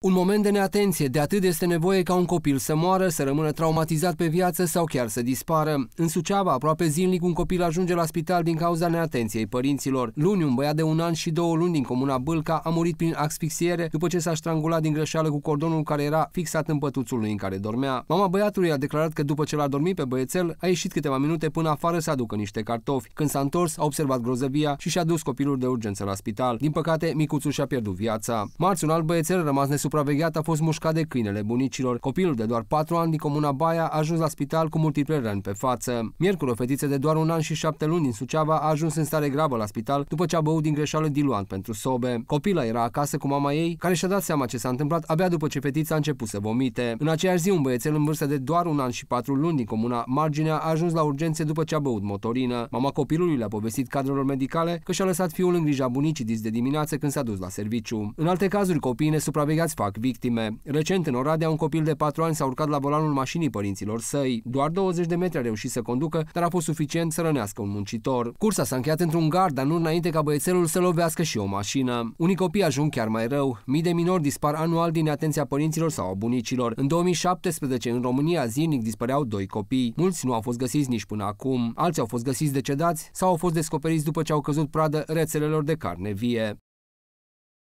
Un moment de neatenție, de atât este nevoie ca un copil să moară, să rămână traumatizat pe viață sau chiar să dispară. În Suceava, aproape zilnic, un copil ajunge la spital din cauza neatenției părinților. Luni, un băiat de un an și două luni din comuna Bâlca a murit prin asfixiere după ce s-a strangulat din greșeală cu cordonul care era fixat în pătuțul lui în care dormea. Mama băiatului a declarat că după ce l-a dormit pe băiețel, a ieșit câteva minute până afară să aducă niște cartofi. Când s-a întors, a observat grozăvia și și-a dus copilul de urgență la spital. Din păcate, micuțul și-a pierdut viața. Marți, un alt băiețel rămas supravegheat a fost mușcat de câinele bunicilor. Copilul de doar 4 ani din comuna Baia a ajuns la spital cu multiple răni pe față. Miercuri, o fetiță de doar un an și 7 luni din Suceava a ajuns în stare gravă la spital după ce a băut din greșeală diluant pentru sobe. Copila era acasă cu mama ei, care și-a dat seama ce s-a întâmplat abia după ce fetița a început să vomite. În aceeași zi, un băiețel în vârstă de doar un an și 4 luni din comuna Marginea a ajuns la urgențe după ce a băut motorină. Mama copilului le-a povestit cadrelor medicale că și-a lăsat fiul în grija bunicii dis de dimineață când s-a dus la serviciu. În alte cazuri, copiii nesupravegheați fac victime. Recent, în Oradea, un copil de 4 ani s-a urcat la volanul mașinii părinților săi. Doar 20 de metri a reușit să conducă, dar a fost suficient să rănească un muncitor. Cursa s-a încheiat într-un gard, dar nu înainte ca băiețelul să lovească și o mașină. Unii copii ajung chiar mai rău. Mii de minori dispar anual din atenția părinților sau a bunicilor. În 2017, în România, zilnic dispăreau doi copii. Mulți nu au fost găsiți nici până acum. Alții au fost găsiți decedați sau au fost descoperiți după ce au căzut pradă rețelelor de carne vie.